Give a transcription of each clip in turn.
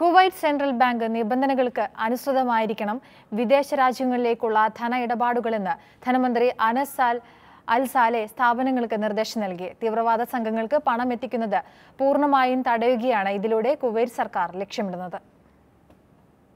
Kuwait central bank നിബന്ധനകൾക്ക് അനുസൃതമായിരിക്കണം വിദേശ രാജ്യങ്ങളിലേക്കുള്ള ധന ഇടപാടുകളെന്ന് ധനമന്ത്രി അനസാൽ അൽ സാലെ സ്ഥാപനങ്ങൾക്ക് നിർദ്ദേശം നൽകി തീവ്രവാദ സംഘങ്ങൾക്ക് പണം എത്തിക്കുന്നത് പൂർണ്ണമായും തടയുകയാണ് ഇതിലൂടെ കുവൈറ്റ് സർക്കാർ ലക്ഷ്യമിടുന്നത്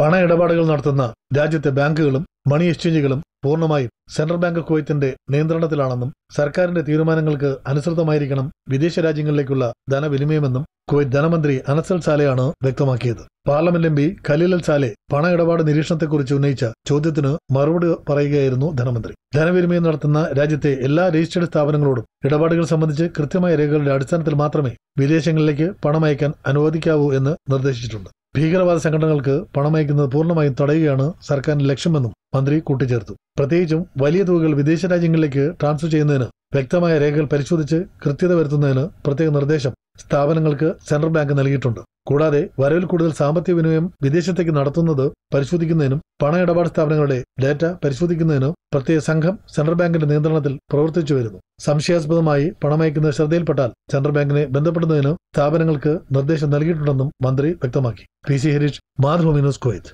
പണ ഇടപാടുകൾ നടത്തുന്ന രാജ്യത്തെ ബാങ്കുകളും മണി എക്സ്ചേഞ്ചുകളും പൂർണ്ണമായും സെൻട്രൽ ബാങ്ക് കുവൈത്തിന്റെ നിയന്ത്രണത്തിലാണെന്നും സർക്കാരിന്റെ തീരുമാനങ്ങൾക്ക് അനുസൃതമായിരിക്കണം വിദേശ രാജ്യങ്ങളിലേക്കുള്ള ധനവിനിമയമെന്നും കുവൈത്ത് ധനമന്ത്രി അനസൽ സാലെയാണ് വ്യക്തമാക്കിയത് പാർലമെന്റ് എം പി ഖലീലൽ സാലെ പണ ഇടപാട് നിരീക്ഷണത്തെക്കുറിച്ച് ഉന്നയിച്ച ചോദ്യത്തിന് മറുപടി പറയുകയായിരുന്നു ധനമന്ത്രി ധനവിനിമയം നടത്തുന്ന രാജ്യത്തെ എല്ലാ രജിസ്റ്റേർഡ് സ്ഥാപനങ്ങളോടും ഇടപാടുകൾ സംബന്ധിച്ച് കൃത്യമായ രേഖകളുടെ അടിസ്ഥാനത്തിൽ മാത്രമേ വിദേശങ്ങളിലേക്ക് പണം അയക്കാൻ അനുവദിക്കാവൂ എന്ന് നിർദ്ദേശിച്ചിട്ടുണ്ട് ഭീകരവാദ സംഘടനകൾക്ക് പണമയക്കുന്നത് പൂർണ്ണമായും തടയുകയാണ് സർക്കാരിന്റെ ലക്ഷ്യമെന്നും മന്ത്രി കൂട്ടിച്ചേർത്തു പ്രത്യേകിച്ചും വലിയ തുകകൾ വിദേശ രാജ്യങ്ങളിലേക്ക് ട്രാൻസ്ഫർ ചെയ്യുന്നതിന് വ്യക്തമായ രേഖകൾ പരിശോധിച്ച് കൃത്യത വരുത്തുന്നതിന് പ്രത്യേക നിർദ്ദേശം സ്ഥാപനങ്ങൾക്ക് സെൻട്രൽ ബാങ്ക് നൽകിയിട്ടുണ്ട് കൂടാതെ വരവിൽ കൂടുതൽ സാമ്പത്തിക വിനിമയം വിദേശത്തേക്ക് നടത്തുന്നത് പരിശോധിക്കുന്നതിനും പണ ഇടപാട് സ്ഥാപനങ്ങളുടെ ഡാറ്റ പരിശോധിക്കുന്നതിനും പ്രത്യേക സംഘം സെൻട്രൽ ബാങ്കിന്റെ നിയന്ത്രണത്തിൽ പ്രവർത്തിച്ചു വരുന്നു സംശയാസ്പദമായി പണമയക്കുന്നത് ശ്രദ്ധയിൽപ്പെട്ടാൽ സെൻട്രൽ ബാങ്കിനെ ബന്ധപ്പെടുന്നതിന് സ്ഥാപനങ്ങൾക്ക് നിർദ്ദേശം നൽകിയിട്ടുണ്ടെന്നും മന്ത്രി വ്യക്തമാക്കി P C Harish Mathrubhumi news Kuwait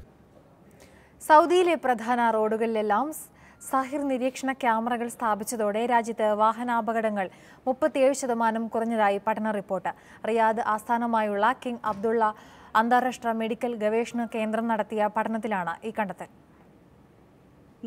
സൗദിയിലെ പ്രധാന റോഡുകളിലെല്ലാം സാഹിർ നിരീക്ഷണ ക്യാമറകൾ സ്ഥാപിച്ചതോടെ രാജ്യത്ത് വാഹനാപകടങ്ങൾ മുപ്പത്തിയേഴ് ശതമാനം കുറഞ്ഞതായി പഠന റിപ്പോർട്ട് റിയാദ് ആസ്ഥാനമായുള്ള കിങ് അബ്ദുള്ള അന്താരാഷ്ട്ര മെഡിക്കൽ ഗവേഷണ കേന്ദ്രം നടത്തിയ പഠനത്തിലാണ് ഈ കണ്ടെത്തൽ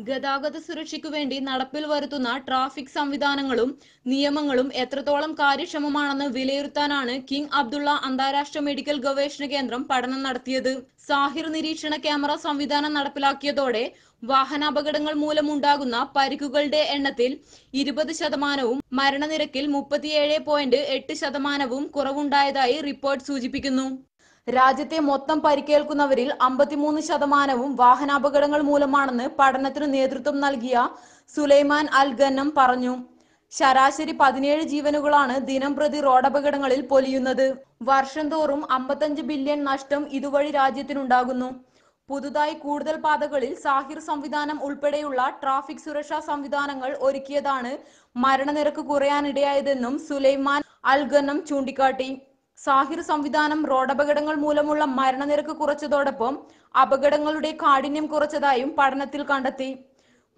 ഗതാഗത സുരക്ഷയ്ക്കു വേണ്ടി നടപ്പിൽ വരുത്തുന്ന ട്രാഫിക് സംവിധാനങ്ങളും നിയമങ്ങളും എത്രത്തോളം കാര്യക്ഷമമാണെന്ന് വിലയിരുത്താനാണ് കിങ് അബ്ദുള്ള അന്താരാഷ്ട്ര മെഡിക്കൽ ഗവേഷണ കേന്ദ്രം പഠനം നടത്തിയത് സാഹിർ നിരീക്ഷണ ക്യാമറ സംവിധാനം നടപ്പിലാക്കിയതോടെ വാഹനാപകടങ്ങൾ മൂലമുണ്ടാകുന്ന പരിക്കുകളുടെ എണ്ണത്തിൽ ഇരുപത് ശതമാനവും മരണനിരക്കിൽ മുപ്പത്തിയേഴ് പോയിന്റ് എട്ട് ശതമാനവും കുറവുണ്ടായതായി റിപ്പോർട്ട് സൂചിപ്പിക്കുന്നു രാജ്യത്തെ മൊത്തം പരിക്കേൽക്കുന്നവരിൽ അമ്പത്തിമൂന്ന് ശതമാനവും വാഹനാപകടങ്ങൾ മൂലമാണെന്ന് പഠനത്തിന് നേതൃത്വം നൽകിയ സുലൈമാൻ അൽ ഗന്നം പറഞ്ഞു ശരാശരി പതിനേഴ് ജീവനുകളാണ് ദിനം പ്രതി റോഡപകടങ്ങളിൽ പൊലിയുന്നത് വർഷം തോറും അമ്പത്തഞ്ച് ബില്യൺ നഷ്ടം ഇതുവഴി രാജ്യത്തിനുണ്ടാകുന്നു പുതുതായി കൂടുതൽ പാതകളിൽ സാഹിർ സംവിധാനം ഉൾപ്പെടെയുള്ള ട്രാഫിക് സുരക്ഷാ സംവിധാനങ്ങൾ ഒരുക്കിയതാണ് മരണനിരക്ക് കുറയാനിടയായതെന്നും സുലൈമാൻ അൽഗനം ചൂണ്ടിക്കാട്ടി സാഹിർ സംവിധാനം റോഡപകടങ്ങൾ മൂലമുള്ള മരണനിരക്ക് കുറച്ചതോടൊപ്പം അപകടങ്ങളുടെ കാഠിന്യം കുറച്ചതായും പഠനത്തിൽ കണ്ടെത്തി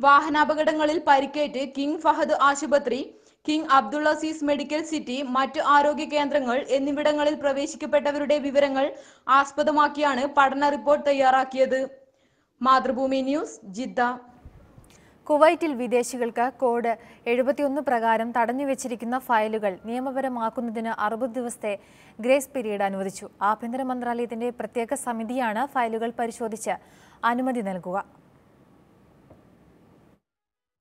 വാഹനാപകടങ്ങളിൽ പരിക്കേറ്റ് കിങ് ഫഹദ് ആശുപത്രി കിങ് സീസ് മെഡിക്കൽ സിറ്റി മറ്റ് ആരോഗ്യ കേന്ദ്രങ്ങൾ എന്നിവിടങ്ങളിൽ പ്രവേശിക്കപ്പെട്ടവരുടെ വിവരങ്ങൾ ആസ്പദമാക്കിയാണ് പഠന റിപ്പോർട്ട് തയ്യാറാക്കിയത് മാതൃഭൂമി ന്യൂസ് ജിദ്ദ കുവൈറ്റിൽ വിദേശികൾക്ക് കോഡ് എഴുപത്തിയൊന്ന് പ്രകാരം തടഞ്ഞുവെച്ചിരിക്കുന്ന ഫയലുകൾ നിയമപരമാക്കുന്നതിന് അറുപത് ദിവസത്തെ ഗ്രേസ് പീരീഡ് അനുവദിച്ചു ആഭ്യന്തര മന്ത്രാലയത്തിന്റെ പ്രത്യേക സമിതിയാണ് ഫയലുകൾ പരിശോധിച്ച് അനുമതി നൽകുക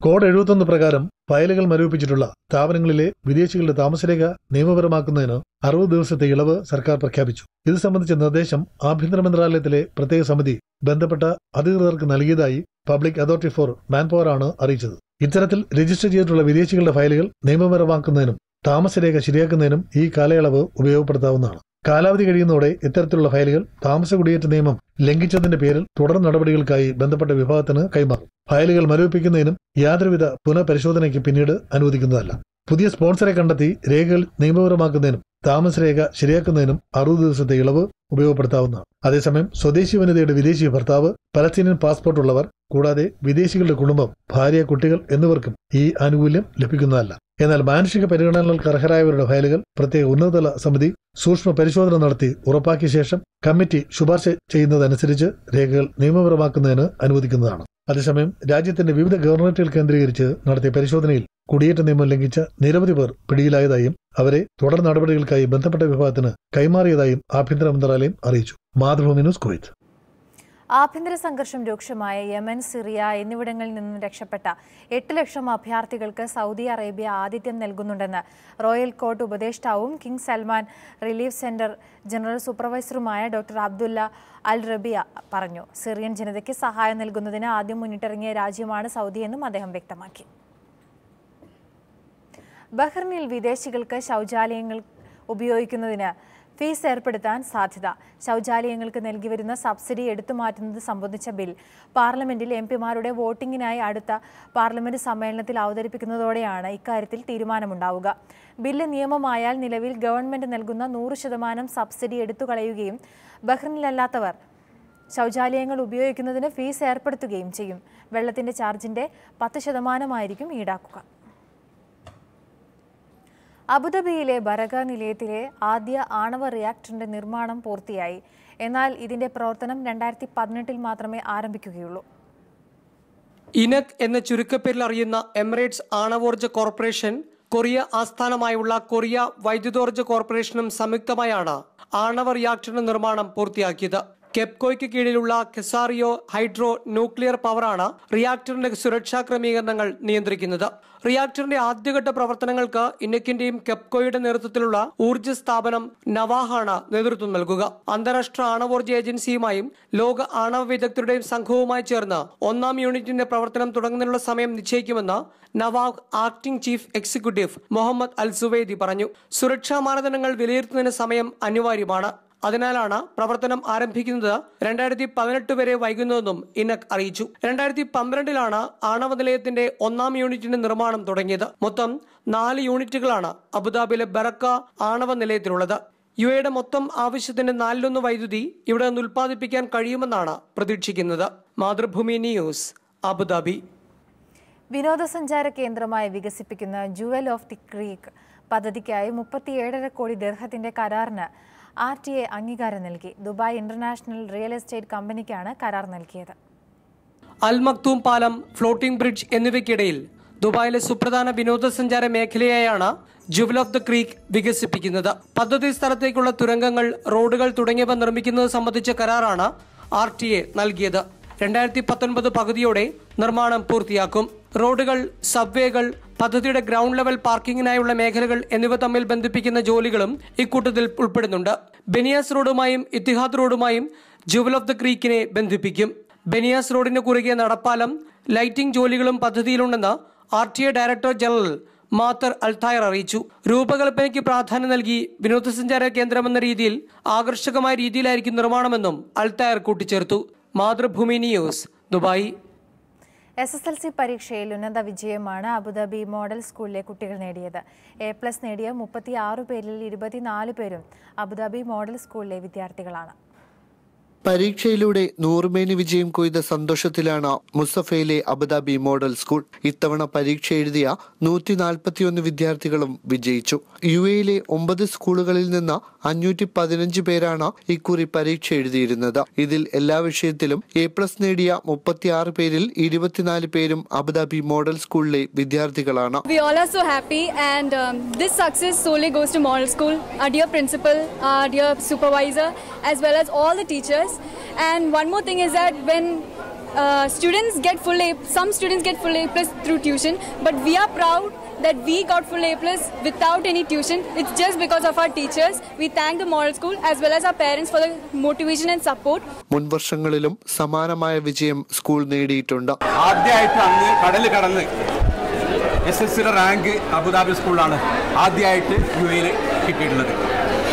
കോഡ് എഴുപത്തൊന്ന് പ്രകാരം ഫയലുകൾ മരവിപ്പിച്ചിട്ടുള്ള സ്ഥാപനങ്ങളിലെ വിദേശികളുടെ താമസരേഖ നിയമപരമാക്കുന്നതിന് അറുപത് ദിവസത്തെ ഇളവ് സർക്കാർ പ്രഖ്യാപിച്ചു ഇത് സംബന്ധിച്ച നിർദ്ദേശം ആഭ്യന്തര മന്ത്രാലയത്തിലെ പ്രത്യേക സമിതി ബന്ധപ്പെട്ട അധികൃതർക്ക് നൽകിയതായി പബ്ലിക് അതോറിറ്റി ഫോർ മാൻപവർ ആണ് അറിയിച്ചത് ഇത്തരത്തിൽ രജിസ്റ്റർ ചെയ്തിട്ടുള്ള വിദേശികളുടെ ഫയലുകൾ നിയമപരമാക്കുന്നതിനും താമസരേഖ ശരിയാക്കുന്നതിനും ഈ കാലയളവ് ഉപയോഗപ്പെടുത്താവുന്നതാണ് കാലാവധി കഴിയുന്നതോടെ ഇത്തരത്തിലുള്ള ഫയലുകൾ താമസ കുടിയേറ്റ നിയമം ലംഘിച്ചതിന്റെ പേരിൽ തുടർ നടപടികൾക്കായി ബന്ധപ്പെട്ട വിഭാഗത്തിന് കൈമാറും ഫയലുകൾ മരവിപ്പിക്കുന്നതിനും യാതൊരുവിധ പുനഃപരിശോധനയ്ക്ക് പിന്നീട് അനുവദിക്കുന്നതല്ല പുതിയ സ്പോൺസറെ കണ്ടെത്തി രേഖകൾ നിയമപരമാക്കുന്നതിനും താമസരേഖ ശരിയാക്കുന്നതിനും അറുപത് ദിവസത്തെ ഇളവ് ഉപയോഗപ്പെടുത്താവുന്നതാണ് അതേസമയം സ്വദേശി വനിതയുടെ വിദേശി ഭർത്താവ് പലസ്തീനിയൻ പാസ്പോർട്ട് ഉള്ളവർ കൂടാതെ വിദേശികളുടെ കുടുംബം ഭാര്യ കുട്ടികൾ എന്നിവർക്കും ഈ ആനുകൂല്യം ലഭിക്കുന്നതല്ല എന്നാൽ മാനുഷിക പരിഗണനകൾക്ക് അർഹരായവരുടെ ഫയലുകൾ പ്രത്യേക ഉന്നതതല സമിതി സൂക്ഷ്മ പരിശോധന നടത്തി ഉറപ്പാക്കിയ ശേഷം കമ്മിറ്റി ശുപാർശ ചെയ്യുന്നതനുസരിച്ച് രേഖകൾ നിയമപരമാക്കുന്നതിന് അനുവദിക്കുന്നതാണ് അതേസമയം രാജ്യത്തിന്റെ വിവിധ ഗവർണറേറ്റുകൾ കേന്ദ്രീകരിച്ച് നടത്തിയ പരിശോധനയിൽ കുടിയേറ്റ നിയമം ലംഘിച്ച നിരവധി പേർ പിടിയിലായതായും അവരെ തുടർ നടപടികൾക്കായി ബന്ധപ്പെട്ട വിഭാഗത്തിന് കൈമാറിയതായും ആഭ്യന്തര മന്ത്രാലയം അറിയിച്ചു മാതൃഭൂമി ന്യൂസ് കുവൈത്ത് ആഭ്യന്തര സംഘർഷം രൂക്ഷമായ യമൻ സിറിയ എന്നിവിടങ്ങളിൽ നിന്നും രക്ഷപ്പെട്ട എട്ട് ലക്ഷം അഭയാർത്ഥികൾക്ക് സൗദി അറേബ്യ ആതിഥ്യം നൽകുന്നുണ്ടെന്ന് റോയൽ കോർട്ട് ഉപദേഷ്ടാവും King Salman relief centre general സൂപ്പർവൈസറുമായ ഡോക്ടർ അബ്ദുല്ല അൽ റബിയ പറഞ്ഞു സിറിയൻ ജനതയ്ക്ക് സഹായം നൽകുന്നതിന് ആദ്യം മുന്നിട്ടിറങ്ങിയ രാജ്യമാണ് സൗദിയെന്നും അദ്ദേഹം വ്യക്തമാക്കി ബഹ്റിനിൽ വിദേശികൾക്ക് ശൗചാലയങ്ങൾ ഉപയോഗിക്കുന്നതിന് ഫീസ് ഏർപ്പെടുത്താൻ സാധ്യത ശൗചാലയങ്ങൾക്ക് നൽകി വരുന്ന സബ്സിഡി എടുത്തുമാറ്റുന്നത് സംബന്ധിച്ച ബിൽ പാർലമെന്റിൽ എം പിമാരുടെ വോട്ടിംഗിനായി അടുത്ത പാർലമെന്റ് സമ്മേളനത്തിൽ അവതരിപ്പിക്കുന്നതോടെയാണ് ഇക്കാര്യത്തിൽ തീരുമാനമുണ്ടാവുക ബില്ല് നിയമമായാൽ നിലവിൽ ഗവൺമെന്റ് നൽകുന്ന നൂറ് ശതമാനം സബ്സിഡി എടുത്തുകളയുകയും ബഹ്റിനിലല്ലാത്തവർ ശൗചാലയങ്ങൾ ഉപയോഗിക്കുന്നതിന് ഫീസ് ഏർപ്പെടുത്തുകയും ചെയ്യും വെള്ളത്തിന്റെ ചാർജിന്റെ പത്ത് ശതമാനമായിരിക്കും ഈടാക്കുക അബുദാബിയിലെ ബറഗ നിലയത്തിലെ ആദ്യ ആണവ റിയാക്ടറിന്റെ നിർമ്മാണം പൂർത്തിയായി എന്നാൽ ഇതിന്റെ പ്രവർത്തനം രണ്ടായിരത്തി പതിനെട്ടിൽ മാത്രമേ ആരംഭിക്കുകയുള്ളൂ ഇനക് എന്ന ചുരുക്കപ്പേരിൽ അറിയുന്ന എമിറേറ്റ്സ് ആണവോർജ കോർപ്പറേഷൻ കൊറിയ ആസ്ഥാനമായുള്ള കൊറിയ വൈദ്യുതോർജ കോർപ്പറേഷനും സംയുക്തമായാണ് ആണവ റിയാക്ടറിന്റെ നിർമ്മാണം പൂർത്തിയാക്കിയത് കെപ്കോയ്ക്ക് കീഴിലുള്ള കെസാറിയോ ഹൈഡ്രോ ന്യൂക്ലിയർ പവറാണ് റിയാക്ടറിന്റെ സുരക്ഷാ ക്രമീകരണങ്ങൾ നിയന്ത്രിക്കുന്നത് റിയാക്ടറിന്റെ ആദ്യഘട്ട പ്രവർത്തനങ്ങൾക്ക് ഇന്നക്കിന്റെയും കെപ്കോയുടെ നേതൃത്വത്തിലുള്ള ഊർജ്ജ സ്ഥാപനം നവാഹാണ് നേതൃത്വം നൽകുക അന്താരാഷ്ട്ര ആണവോർജ്ജ ഏജൻസിയുമായും ലോക ആണവ വിദഗ്ധരുടെയും സംഘവുമായി ചേർന്ന് ഒന്നാം യൂണിറ്റിന്റെ പ്രവർത്തനം തുടങ്ങുന്നതിനുള്ള സമയം നിശ്ചയിക്കുമെന്ന് Nawah acting chief executive Mohammed al Suwaidi പറഞ്ഞു സുരക്ഷാ മാനദണ്ഡങ്ങൾ വിലയിരുത്തുന്നതിന് സമയം അനിവാര്യമാണ് അതിനാലാണ് പ്രവർത്തനം ആരംഭിക്കുന്നത് രണ്ടായിരത്തി പതിനെട്ട് വരെ വൈകുന്നതെന്നും ഇനക് അറിയിച്ചു രണ്ടായിരത്തി പന്ത്രണ്ടിലാണ് ആണവ നിലയത്തിന്റെ ഒന്നാം യൂണിറ്റിന്റെ നിർമ്മാണം തുടങ്ങിയത് മൊത്തം നാല് യൂണിറ്റുകളാണ് അബുദാബിയിലെ ബറക്ക ആണവ നിലയത്തിലുള്ളത് യു എയുടെ മൊത്തം ആവശ്യത്തിന്റെ നാലിലൊന്ന് വൈദ്യുതി ഇവിടെ നിന്ന് ഉൽപ്പാദിപ്പിക്കാൻ കഴിയുമെന്നാണ് പ്രതീക്ഷിക്കുന്നത് മാതൃഭൂമി ന്യൂസ് അബുദാബി വിനോദസഞ്ചാര കേന്ദ്രമായി വികസിപ്പിക്കുന്ന ജുവൽ ഓഫ് ദി ക്രീക്ക് പദ്ധതിക്കായി മുപ്പത്തിയേഴര കോടി ദീർഘത്തിന്റെ കരാറിന് ആർ ടി എ അംഗീകാരം നൽകി ദുബായ് ഇന്റർനാഷണൽ റിയൽ എസ്റ്റേറ്റ് കമ്പനിക്കാണ് കരാർ നൽകിയത് അൽ മക്തൂം പാലം ഫ്ലോട്ടിംഗ് ബ്രിഡ്ജ് എന്നിവയ്ക്കിടയിൽ ദുബായിലെ സുപ്രധാന വിനോദസഞ്ചാര മേഖലയായാണ് ജുവൽ ഓഫ് ദ ക്രീക്ക് വികസിപ്പിക്കുന്നത് പദ്ധതി സ്ഥലത്തേക്കുള്ള തുരങ്കങ്ങൾ റോഡുകൾ തുടങ്ങിയവ നിർമ്മിക്കുന്നത് സംബന്ധിച്ച കരാറാണ് ആർ ടി എ നൽകിയത് രണ്ടായിരത്തി പത്തൊൻപത് പകുതിയോടെ നിർമ്മാണം പൂർത്തിയാക്കും റോഡുകൾ സബ്വേകൾ പദ്ധതിയുടെ ഗ്രൗണ്ട് ലെവൽ പാർക്കിങ്ങിനായുള്ള മേഖലകൾ എന്നിവ തമ്മിൽ ബന്ധിപ്പിക്കുന്ന ജോലികളും ഇക്കൂട്ടത്തിൽ ഉൾപ്പെടുന്നുണ്ട് ബെനിയാസ് റോഡുമായും ഇത്തിഹാദ് റോഡുമായും ജുവൽ ഓഫ് ദ ക്രീക്കിനെ ബന്ധിപ്പിക്കും ബെനിയാസ് റോഡിന് കുറുകെ നടപ്പാലം ലൈറ്റിംഗ് ജോലികളും പദ്ധതിയിലുണ്ടെന്ന് R T A director general Mattar Al Tayer അറിയിച്ചു രൂപകൽപ്പനയ്ക്ക് പ്രാധാന്യം നൽകി വിനോദസഞ്ചാര കേന്ദ്രമെന്ന രീതിയിൽ ആകർഷകമായ രീതിയിലായിരിക്കും നിർമ്മാണമെന്നും അൽതായർ കൂട്ടിച്ചേർത്തു Mathrubhumi news Dubai S S L C പരീക്ഷയിൽ ഉന്നത വിജയമാണ് അബുദാബി മോഡൽ സ്കൂളിലെ കുട്ടികൾ നേടിയത് എ പ്ലസ് നേടിയ മുപ്പത്തി ആറ് പേരിൽ ഇരുപത്തിനാല് പേരും അബുദാബി മോഡൽ സ്കൂളിലെ വിദ്യാർത്ഥികളാണ് പരീക്ഷയിലൂടെ നൂറുമേനി വിജയം കൊയ്ത സന്തോഷത്തിലാണ് മുസഫയിലെ അബുദാബി മോഡൽ സ്കൂൾ ഇത്തവണ പരീക്ഷ എഴുതിയ നൂറ്റി നാൽപ്പത്തിയൊന്ന് വിദ്യാർത്ഥികളും വിജയിച്ചു യു എയിലെ ഒമ്പത് സ്കൂളുകളിൽ നിന്ന് അഞ്ഞൂറ്റി പതിനഞ്ച് പേരാണ് ഇക്കുറി പരീക്ഷ എഴുതിയിരുന്നത് ഇതിൽ എല്ലാ വിഷയത്തിലും എ പ്ലസ് നേടിയ മുപ്പത്തിയാറ് പേരിൽ ഇരുപത്തിനാല് പേരും അബുദാബി മോഡൽ സ്കൂളിലെ വിദ്യാർത്ഥികളാണ് supervisor as well as all the teachers And one more thing is that when uh, students get full A, some students get full A plus through tuition, but we are proud that we got full A plus without any tuition. It's just because of our teachers. We thank the model school as well as our parents for the motivation and support. മുൻവർഷങ്ങളിലും സമാനമായ വിജയം school നേടിയിട്ടുണ്ട് ആദ്യമായിട്ട് അന്ന് കടൽ കടന്ന് S S സിയുടെ rank Abu Dhabi സ്കൂളാണ് ആദ്യമായിട്ട് യു എയിൽ കിട്ടിയിട്ടുള്ളത്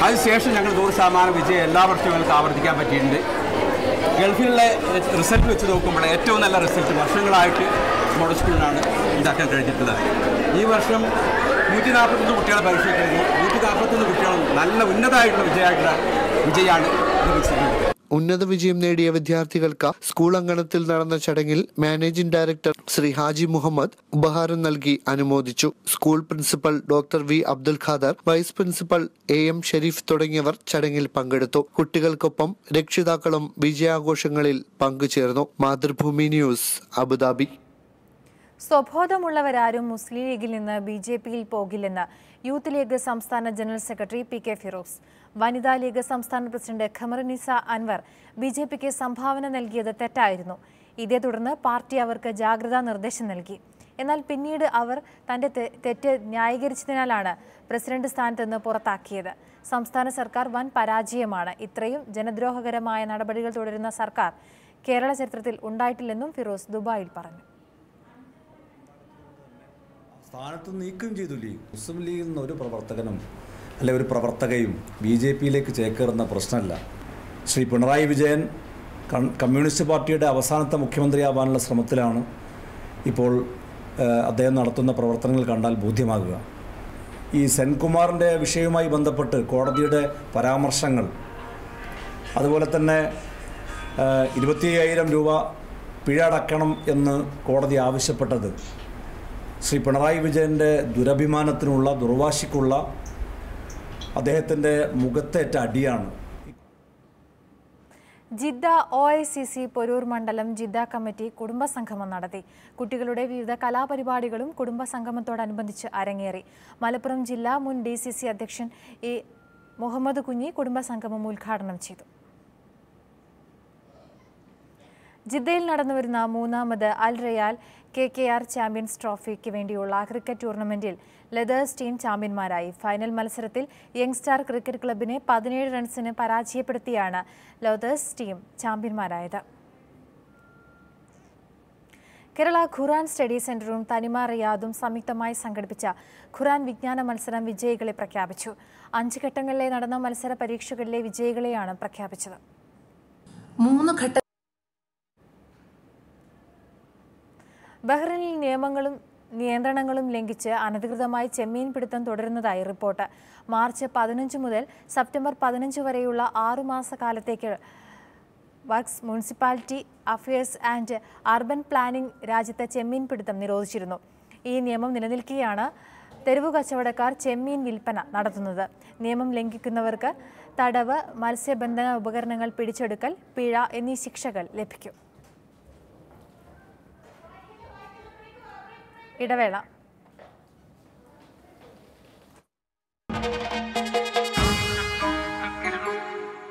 അതിനുശേഷം ഞങ്ങൾ നൂറ് ശതമാനം വിജയം എല്ലാ വർഷവും ഞങ്ങൾക്ക് ആവർത്തിക്കാൻ പറ്റിയിട്ടുണ്ട് ഗൾഫിലെ റിസൾട്ട് വെച്ച് നോക്കുമ്പോൾ ഏറ്റവും നല്ല റിസൾട്ട് വർഷങ്ങളായിട്ട് മോഡൽ സ്കൂളിലാണ് ഉണ്ടാക്കാൻ കഴിഞ്ഞിട്ടുള്ളത് ഈ വർഷം നൂറ്റി നാൽപ്പത്തൊന്ന് കുട്ടികളെ പരീക്ഷ കഴിഞ്ഞു നൂറ്റി നാൽപ്പത്തൊന്ന് കുട്ടികളും നല്ല ഉന്നതമായിട്ടുള്ള വിജയമായിട്ടുള്ള വിജയമാണ് ഇത് ലഭിച്ചിട്ടുള്ളത് ഉന്നത വിജയം നേടിയ വിദ്യാർത്ഥികൾക്ക് സ്കൂൾ അങ്കണത്തിൽ നടന്ന ചടങ്ങിൽ മാനേജിംഗ് ഡയറക്ടർ ശ്രീ ഹാജി മുഹമ്മദ് ഉപഹാരം നൽകി അനുമോദിച്ചു school principal doctor V Abdul Khader vice principal A M Sharif തുടങ്ങിയവർ ചടങ്ങിൽ പങ്കെടുത്തു കുട്ടികൾക്കൊപ്പം രക്ഷിതാക്കളും വിജയാഘോഷങ്ങളിൽ പങ്കുചേർന്നു മാതൃഭൂമി ന്യൂസ് അബുദാബി സ്വബോധമുള്ളവരാരും മുസ്ലിം ലീഗിൽ നിന്ന് ബി ജെ പിയിൽ പോകില്ലെന്ന് യൂത്ത് ലീഗ് സംസ്ഥാന general secretary P K Firoz വനിതാ ലീഗ് സംസ്ഥാന president Qamarunnisa Anwar B J പിക്ക് സംഭാവന നൽകിയത് തെറ്റായിരുന്നു ഇതേ തുടർന്ന് പാർട്ടി അവർക്ക് ജാഗ്രതാ നിർദ്ദേശം നൽകി എന്നാൽ പിന്നീട് അവർ തന്റെ തെറ്റ് ന്യായീകരിച്ചതിനാലാണ് പ്രസിഡന്റ് സ്ഥാനത്ത് നിന്ന് പുറത്താക്കിയത് സംസ്ഥാന സർക്കാർ വൻ പരാജയമാണ് ഇത്രയും ജനദ്രോഹകരമായ നടപടികൾ തുടരുന്ന സർക്കാർ കേരള ചരിത്രത്തിൽ ഉണ്ടായിട്ടില്ലെന്നും ഫിറോസ് ദുബായിൽ പറഞ്ഞു സ്ഥാനത്ത് നീക്കം ചെയ്തു മുസ്ലിം ലീഗിൽ നിന്ന് ഒരു പ്രവർത്തകനും അല്ലെ ഒരു പ്രവർത്തകയും ബി ജെ പിയിലേക്ക് ചേക്കേറുന്ന പ്രശ്നമല്ല ശ്രീ പിണറായി വിജയൻ കമ്മ്യൂണിസ്റ്റ് പാർട്ടിയുടെ അവസാനത്തെ മുഖ്യമന്ത്രിയാവാനുള്ള ശ്രമത്തിലാണ് ഇപ്പോൾ അദ്ദേഹം നടത്തുന്ന പ്രവർത്തനങ്ങൾ കണ്ടാൽ ബോധ്യമാകുക ഈ സെൻകുമാറിൻ്റെ വിഷയവുമായി ബന്ധപ്പെട്ട് കോടതിയുടെ പരാമർശങ്ങൾ അതുപോലെ തന്നെ ഇരുപത്തി രൂപ പിഴ അടക്കണം എന്ന് കോടതി ആവശ്യപ്പെട്ടത് ശ്രീ പിണറായി വിജയൻ്റെ ദുരഭിമാനത്തിനുള്ള ദുർവാശിക്കുള്ള അദ്ദേഹത്തിൻ്റെ മുഖത്തേറ്റ അടിയാണ് Jeddah O I C C Porur മണ്ഡലം ജിദ്ദ കമ്മിറ്റി കുടുംബസംഗമം നടത്തി കുട്ടികളുടെ വിവിധ കലാപരിപാടികളും കുടുംബസംഗമത്തോടനുബന്ധിച്ച് അരങ്ങേറി മലപ്പുറം ജില്ലാ മുൻ ഡി സി സി അധ്യക്ഷൻ എ മുഹമ്മദ് കുഞ്ഞി കുടുംബസംഗമം ഉദ്ഘാടനം ചെയ്തു ജിദ്ദയിൽ നടന്നുവരുന്ന മൂന്നാമത് അൽ റയാൽ കെ കെ ആർ ചാമ്പ്യൻസ് ട്രോഫിക്ക് വേണ്ടിയുള്ള ക്രിക്കറ്റ് ടൂർണമെന്റിൽ ലെതേഴ്സ് ടീം ചാമ്പ്യന്മാരായി ഫൈനൽ മത്സരത്തിൽ യങ്സ്റ്റാർ ക്രിക്കറ്റ് ക്ലബിനെ പതിനേഴ് റൺസിന് പരാജയപ്പെടുത്തിയാണ് ലെതേഴ്സ് ടീം ചാമ്പ്യന്മാരായത് കേരള ഖുറാൻ സ്റ്റഡി സെന്ററും തനിമ റിയാദും സംയുക്തമായി സംഘടിപ്പിച്ച ഖുറാൻ വിജ്ഞാന മത്സരം വിജയികളെ പ്രഖ്യാപിച്ചു അഞ്ച് ഘട്ടങ്ങളിലെ നടന്ന മത്സര പരീക്ഷകളിലെ വിജയികളെയാണ് പ്രഖ്യാപിച്ചത് മൂന്ന് ഘട്ട ബഹ്റിനിൽ നിയമങ്ങളും നിയന്ത്രണങ്ങളും ലംഘിച്ച് അനധികൃതമായി ചെമ്മീൻ പിടുത്തം തുടരുന്നതായി റിപ്പോർട്ട് മാർച്ച് പതിനഞ്ച് മുതൽ സെപ്റ്റംബർ പതിനഞ്ച് വരെയുള്ള ആറുമാസ കാലത്തേക്ക് വക്സ് municipality affairs and urban planning രാജ്യത്തെ ചെമ്മീൻ പിടുത്തം നിരോധിച്ചിരുന്നു ഈ നിയമം നിലനിൽക്കുകയാണ് തെരുവു കച്ചവടക്കാർ ചെമ്മീൻ വിൽപ്പന നടത്തുന്നത് നിയമം ലംഘിക്കുന്നവർക്ക് തടവ് മത്സ്യബന്ധന ഉപകരണങ്ങൾ പിടിച്ചെടുക്കൽ പിഴ എന്നീ ശിക്ഷകൾ ലഭിക്കും ഇടവേള